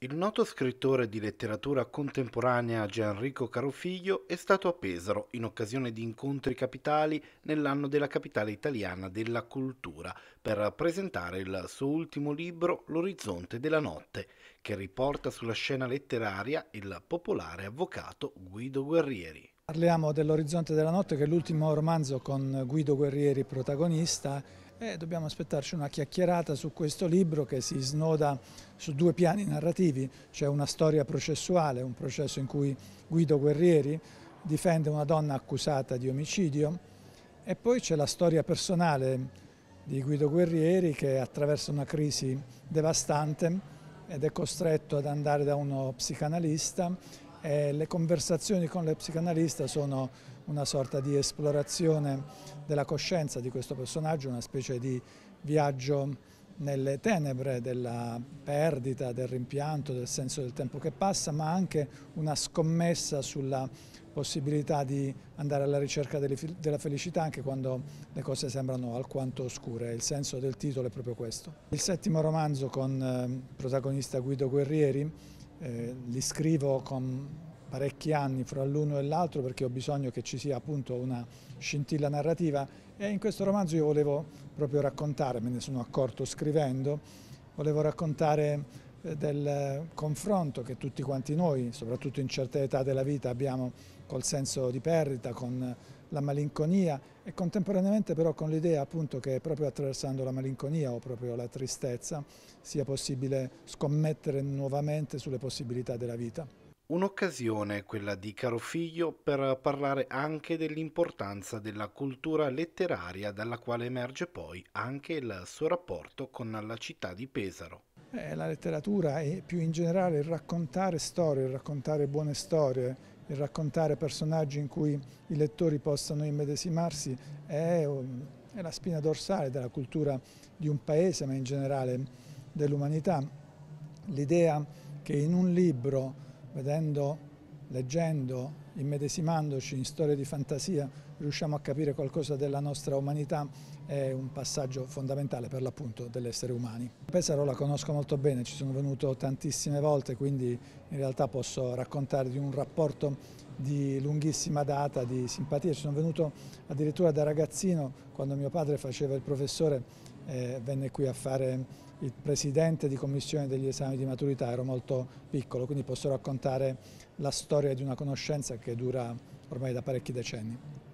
Il noto scrittore di letteratura contemporanea Gianrico Carofiglio è stato a Pesaro in occasione di incontri capitali nell'anno della capitale italiana della cultura per presentare il suo ultimo libro L'orizzonte della notte, che riporta sulla scena letteraria il popolare avvocato Guido Guerrieri. Parliamo dell'Orizzonte della notte che è l'ultimo romanzo con Guido Guerrieri protagonista e eh, dobbiamo aspettarci una chiacchierata su questo libro che si snoda su due piani narrativi, c'è una storia processuale, un processo in cui Guido Guerrieri difende una donna accusata di omicidio e poi c'è la storia personale di Guido Guerrieri che attraversa una crisi devastante ed è costretto ad andare da uno psicanalista e eh, le conversazioni con le psicanaliste sono una sorta di esplorazione della coscienza di questo personaggio, una specie di viaggio nelle tenebre della perdita, del rimpianto, del senso del tempo che passa, ma anche una scommessa sulla possibilità di andare alla ricerca della felicità anche quando le cose sembrano alquanto oscure. Il senso del titolo è proprio questo. Il settimo romanzo con eh, protagonista Guido Guerrieri eh, li scrivo con parecchi anni fra l'uno e l'altro perché ho bisogno che ci sia appunto una scintilla narrativa e in questo romanzo io volevo proprio raccontare, me ne sono accorto scrivendo, volevo raccontare eh, del confronto che tutti quanti noi, soprattutto in certe età della vita, abbiamo col senso di perdita, con la malinconia e contemporaneamente però con l'idea appunto che proprio attraversando la malinconia o proprio la tristezza sia possibile scommettere nuovamente sulle possibilità della vita. Un'occasione, quella di caro figlio, per parlare anche dell'importanza della cultura letteraria dalla quale emerge poi anche il suo rapporto con la città di Pesaro. Eh, la letteratura e più in generale il raccontare storie, il raccontare buone storie, il raccontare personaggi in cui i lettori possano immedesimarsi è, è la spina dorsale della cultura di un paese, ma in generale dell'umanità. L'idea che in un libro, vedendo leggendo, immedesimandoci in storie di fantasia, riusciamo a capire qualcosa della nostra umanità, è un passaggio fondamentale per l'appunto dell'essere umani. Pesaro la conosco molto bene, ci sono venuto tantissime volte, quindi in realtà posso raccontare di un rapporto di lunghissima data, di simpatia. Ci sono venuto addirittura da ragazzino, quando mio padre faceva il professore, eh, venne qui a fare il presidente di commissione degli esami di maturità ero molto piccolo, quindi posso raccontare la storia di una conoscenza che dura ormai da parecchi decenni.